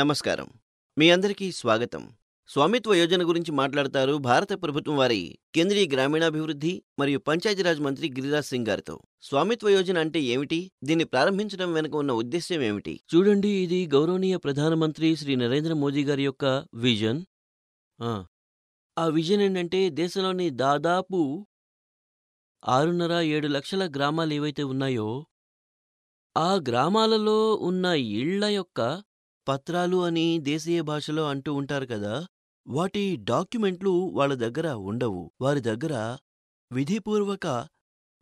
నమస్కారం మీ అందరికీ స్వాగతం స్వామిత్వ యోజన గురించి మాట్లాడతారు భారత ప్రభుత్వం వారి కేంద్రీయ గ్రామీణాభివృద్ధి మరియు పంచాయతీరాజ్ మంత్రి గిరిరాజ్ సింగ్ గారితో స్వామిత్వ యోజన అంటే ఏమిటి దీన్ని ప్రారంభించడం వెనుక ఉన్న ఉద్దేశ్యం ఏమిటి చూడండి ఇది గౌరవనీయ ప్రధానమంత్రి శ్రీ నరేంద్ర మోదీ గారి యొక్క విజన్ ఆ విజన్ ఏంటంటే దేశంలోని దాదాపు ఆరున్నర ఏడు లక్షల గ్రామాలు ఏవైతే ఉన్నాయో ఆ గ్రామాలలో ఉన్న ఇళ్ల యొక్క పత్రాలు అని దేశీయ భాషలో అంటూ ఉంటారు కదా వాటి డాక్యుమెంట్లు వాళ్ళ దగ్గర ఉండవు వారి దగ్గర విధిపూర్వక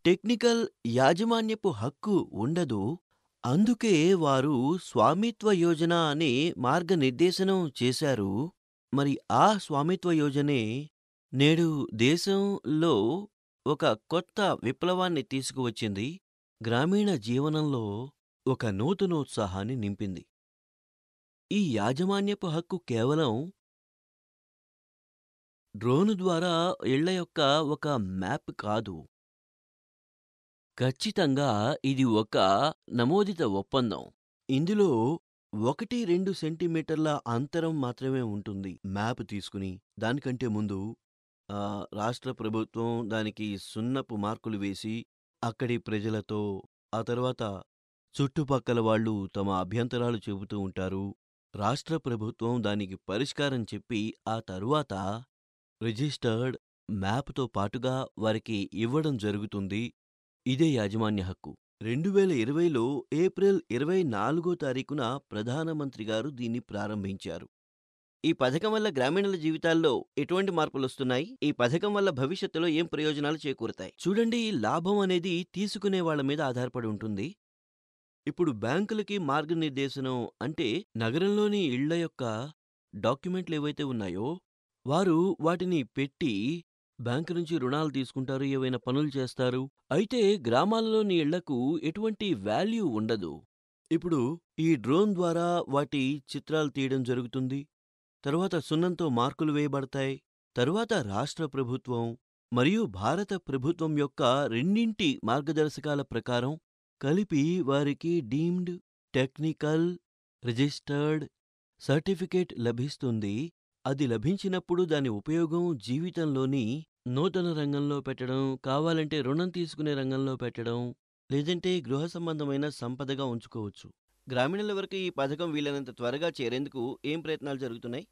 టెక్నికల్ యాజమాన్యపు హక్కు ఉండదు అందుకే వారు స్వామిత్వ యోజన అనే మార్గనిర్దేశనం చేశారు మరి ఆ స్వామిత్వ యోజనే నేడు దేశంలో ఒక కొత్త విప్లవాన్ని తీసుకువచ్చింది గ్రామీణ జీవనంలో ఒక నూతనోత్సాహాన్ని నింపింది ఈ యాజమాన్యపు హక్కు కేవలం డ్రోను ద్వారా ఇళ్ల యొక్క ఒక మ్యాప్ కాదు ఖచ్చితంగా ఇది ఒక నమోదిత ఒప్పందం ఇందులో ఒకటి రెండు సెంటీమీటర్ల అంతరం మాత్రమే ఉంటుంది మ్యాప్ తీసుకుని దానికంటే ముందు రాష్ట్ర ప్రభుత్వం దానికి సున్నపు మార్కులు వేసి అక్కడి ప్రజలతో ఆ తర్వాత చుట్టుపక్కల వాళ్ళు తమ అభ్యంతరాలు చెబుతూ ఉంటారు రాష్ట్ర ప్రభుత్వం దానికి పరిష్కారం చెప్పి ఆ తరువాత రిజిస్టర్డ్ మ్యాప్తో పాటుగా వారికి ఇవ్వడం జరుగుతుంది ఇదే యాజమాన్య హక్కు రెండు వేల ఇరవైలో ఏప్రిల్ ఇరవై నాలుగో తారీఖున ప్రధానమంత్రి గారు దీన్ని ప్రారంభించారు ఈ పథకం వల్ల గ్రామీణుల జీవితాల్లో ఎటువంటి మార్పులు వస్తున్నాయి ఈ పథకం వల్ల భవిష్యత్తులో ఏం ప్రయోజనాలు చేకూరుతాయి చూడండి లాభం అనేది తీసుకునే వాళ్ళ మీద ఆధారపడి ఉంటుంది ఇప్పుడు బ్యాంకులకి మార్గనిర్దేశనం అంటే నగరంలోని ఇళ్ల యొక్క డాక్యుమెంట్లు ఏవైతే ఉన్నాయో వారు వాటిని పెట్టి బ్యాంకు నుంచి రుణాలు తీసుకుంటారు ఏవైనా పనులు చేస్తారు అయితే గ్రామాలలోని ఇళ్లకు ఎటువంటి వాల్యూ ఉండదు ఇప్పుడు ఈ డ్రోన్ ద్వారా వాటి చిత్రాలు తీయడం జరుగుతుంది తరువాత సున్నంతో మార్కులు వేయబడతాయి తరువాత రాష్ట్ర ప్రభుత్వం మరియు భారత ప్రభుత్వం యొక్క రెండింటి మార్గదర్శకాల ప్రకారం కలిపి వారికి డీమ్డ్ టెక్నికల్ రిజిస్టర్డ్ సర్టిఫికేట్ లభిస్తుంది అది లభించినప్పుడు దాని ఉపయోగం జీవితంలోని నూతన రంగంలో పెట్టడం కావాలంటే రుణం తీసుకునే రంగంలో పెట్టడం లేదంటే గృహ సంబంధమైన సంపదగా ఉంచుకోవచ్చు గ్రామీణుల వరకు ఈ పథకం వీలైనంత త్వరగా చేరేందుకు ఏం ప్రయత్నాలు జరుగుతున్నాయి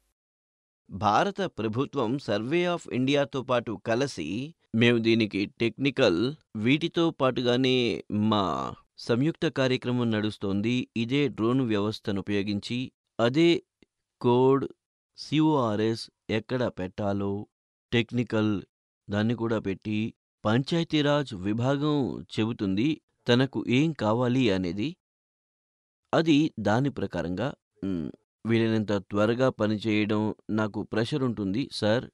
భారత ప్రభుత్వం సర్వే ఆఫ్ ఇండియాతో పాటు కలిసి మేము దీనికి టెక్నికల్ వీటితో పాటుగానే మా సంయుక్త కార్యక్రమం నడుస్తోంది ఇదే డ్రోన్ వ్యవస్థను ఉపయోగించి అదే కోడ్ సిఓఆర్ఎస్ ఎక్కడ పెట్టాలో టెక్నికల్ దాన్ని కూడా పెట్టి పంచాయతీరాజ్ విభాగం చెబుతుంది తనకు ఏం కావాలి అనేది అది దాని ప్రకారంగా వీలైనంత త్వరగా పనిచేయడం నాకు ప్రెషర్ ఉంటుంది సార్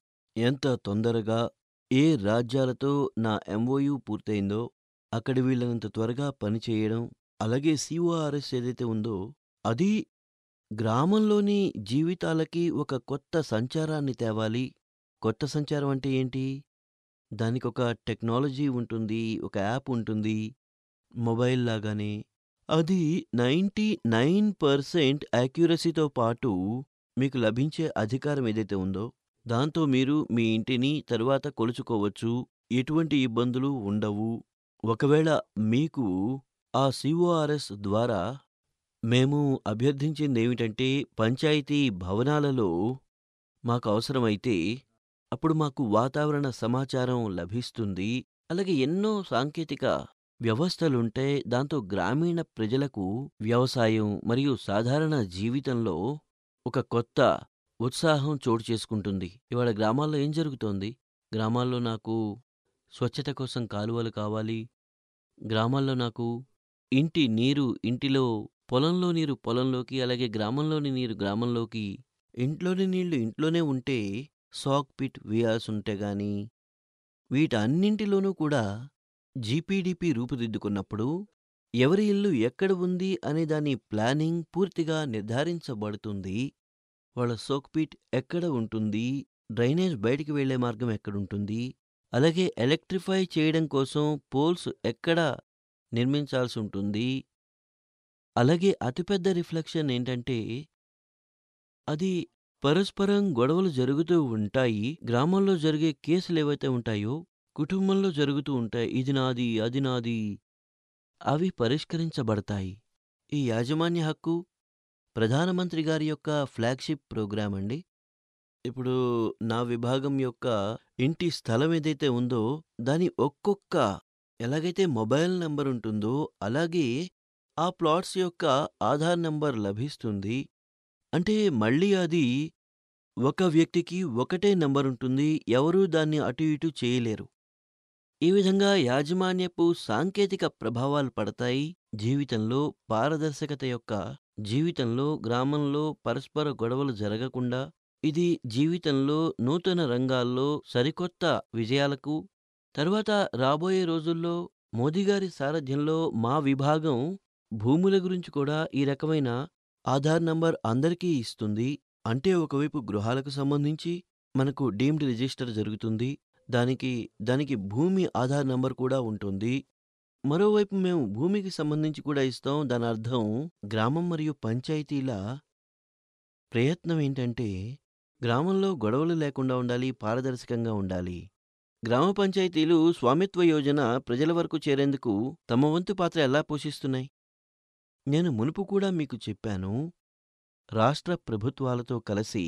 ఎంత తొందరగా ఏ రాజ్యాలతో నా ఎంఓయు పూర్తయిందో అక్కడ వీళ్ళనంత త్వరగా పనిచేయడం అలాగే సిఓఆర్ఎస్ ఏదైతే ఉందో అది గ్రామంలోని జీవితాలకి ఒక కొత్త సంచారాన్ని తేవాలి కొత్త సంచారం అంటే ఏంటి దానికి ఒక టెక్నాలజీ ఉంటుంది ఒక యాప్ ఉంటుంది మొబైల్ లాగానే అది నైంటీ నైన్ పర్సెంట్ యాక్యురసీతో పాటు మీకు లభించే అధికారం ఏదైతే ఉందో దాంతో మీరు మీ ఇంటిని తరువాత కొలుచుకోవచ్చు ఎటువంటి ఇబ్బందులు ఉండవు ఒకవేళ మీకు ఆ సిఓఆర్ఎస్ ద్వారా మేము అభ్యర్థించిందేమిటంటే పంచాయతీ భవనాలలో మాకు అవసరమైతే అప్పుడు మాకు వాతావరణ సమాచారం లభిస్తుంది అలాగే ఎన్నో సాంకేతిక వ్యవస్థలుంటే దాంతో గ్రామీణ ప్రజలకు వ్యవసాయం మరియు సాధారణ జీవితంలో ఒక కొత్త ఉత్సాహం చోటు చేసుకుంటుంది ఇవాళ గ్రామాల్లో ఏం జరుగుతోంది గ్రామాల్లో నాకు స్వచ్ఛత కోసం కాలువలు కావాలి గ్రామాల్లో నాకు ఇంటి నీరు ఇంటిలో పొలంలో నీరు పొలంలోకి అలాగే గ్రామంలోని నీరు గ్రామంలోకి ఇంట్లోని నీళ్లు ఇంట్లోనే ఉంటే సాక్ పిట్ వియాస్ ఉంటే గాని వీటన్నింటిలోనూ కూడా జీపీడీపీ రూపుదిద్దుకున్నప్పుడు ఎవరి ఇల్లు ఎక్కడ ఉంది అనే దాని ప్లానింగ్ పూర్తిగా నిర్ధారించబడుతుంది వాళ్ళ సోక్పీట్ ఎక్కడ ఉంటుంది డ్రైనేజ్ బయటికి వెళ్లే మార్గం ఎక్కడుంటుంది అలాగే ఎలక్ట్రిఫై చేయడం కోసం పోల్స్ ఎక్కడ నిర్మించాల్సి ఉంటుంది అలాగే అతిపెద్ద రిఫ్లెక్షన్ ఏంటంటే అది పరస్పరం గొడవలు జరుగుతూ ఉంటాయి గ్రామంలో జరిగే కేసులు ఏవైతే ఉంటాయో కుటుంబంలో జరుగుతూ ఉంటాయి ఇది నాది అది నాది అవి పరిష్కరించబడతాయి ఈ యాజమాన్య హక్కు ప్రధానమంత్రి గారి యొక్క ఫ్లాగ్షిప్ ప్రోగ్రాం అండి ఇప్పుడు నా విభాగం యొక్క ఇంటి స్థలం ఏదైతే ఉందో దాని ఒక్కొక్క ఎలాగైతే మొబైల్ నంబర్ ఉంటుందో అలాగే ఆ ప్లాట్స్ యొక్క ఆధార్ నంబర్ లభిస్తుంది అంటే మళ్ళీ అది ఒక వ్యక్తికి ఒకటే నంబర్ ఉంటుంది ఎవరూ దాన్ని అటు ఇటు చేయలేరు ఈ విధంగా యాజమాన్యపు సాంకేతిక ప్రభావాలు పడతాయి జీవితంలో పారదర్శకత యొక్క జీవితంలో గ్రామంలో పరస్పర గొడవలు జరగకుండా ఇది జీవితంలో నూతన రంగాల్లో సరికొత్త విజయాలకు తర్వాత రాబోయే రోజుల్లో మోదీగారి సారథ్యంలో మా విభాగం భూముల గురించి కూడా ఈ రకమైన ఆధార్ నంబర్ అందరికీ ఇస్తుంది అంటే ఒకవైపు గృహాలకు సంబంధించి మనకు డీమ్డ్ రిజిస్టర్ జరుగుతుంది దానికి దానికి భూమి ఆధార్ నంబర్ కూడా ఉంటుంది మరోవైపు మేము భూమికి సంబంధించి కూడా ఇస్తాం దాని అర్థం గ్రామం మరియు పంచాయతీల ప్రయత్నం ఏంటంటే గ్రామంలో గొడవలు లేకుండా ఉండాలి పారదర్శకంగా ఉండాలి గ్రామ పంచాయతీలు స్వామిత్వ యోజన ప్రజల వరకు చేరేందుకు తమ వంతు పాత్ర ఎలా పోషిస్తున్నాయి నేను మునుపు కూడా మీకు చెప్పాను రాష్ట్ర ప్రభుత్వాలతో కలిసి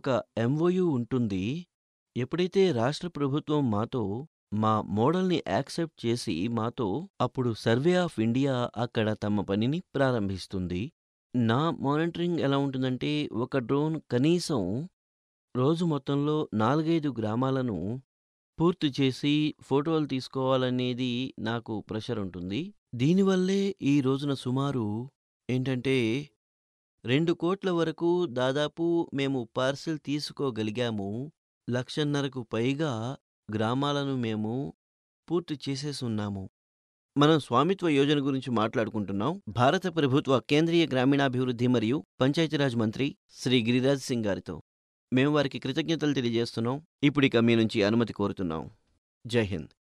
ఒక ఎంఓయూ ఉంటుంది ఎప్పుడైతే రాష్ట్ర ప్రభుత్వం మాతో మా మోడల్ని యాక్సెప్ట్ చేసి మాతో అప్పుడు సర్వే ఆఫ్ ఇండియా అక్కడ తమ పనిని ప్రారంభిస్తుంది నా మానిటరింగ్ ఎలా ఉంటుందంటే ఒక డ్రోన్ కనీసం రోజు మొత్తంలో నాలుగైదు గ్రామాలను పూర్తి చేసి ఫోటోలు తీసుకోవాలనేది నాకు ప్రెషర్ ఉంటుంది దీనివల్లే ఈ రోజున సుమారు ఏంటంటే రెండు కోట్ల వరకు దాదాపు మేము పార్సిల్ తీసుకోగలిగాము లక్షన్నరకు పైగా గ్రామాలను మేము పూర్తి చేసేసున్నాము మనం స్వామిత్వ యోజన గురించి మాట్లాడుకుంటున్నాం భారత ప్రభుత్వ కేంద్రీయ గ్రామీణాభివృద్ధి మరియు పంచాయతీరాజ్ మంత్రి శ్రీ గిరిరాజ్ సింగ్ గారితో మేము వారికి కృతజ్ఞతలు తెలియజేస్తున్నాం ఇప్పుడిక మీ నుంచి అనుమతి కోరుతున్నాం జై హింద్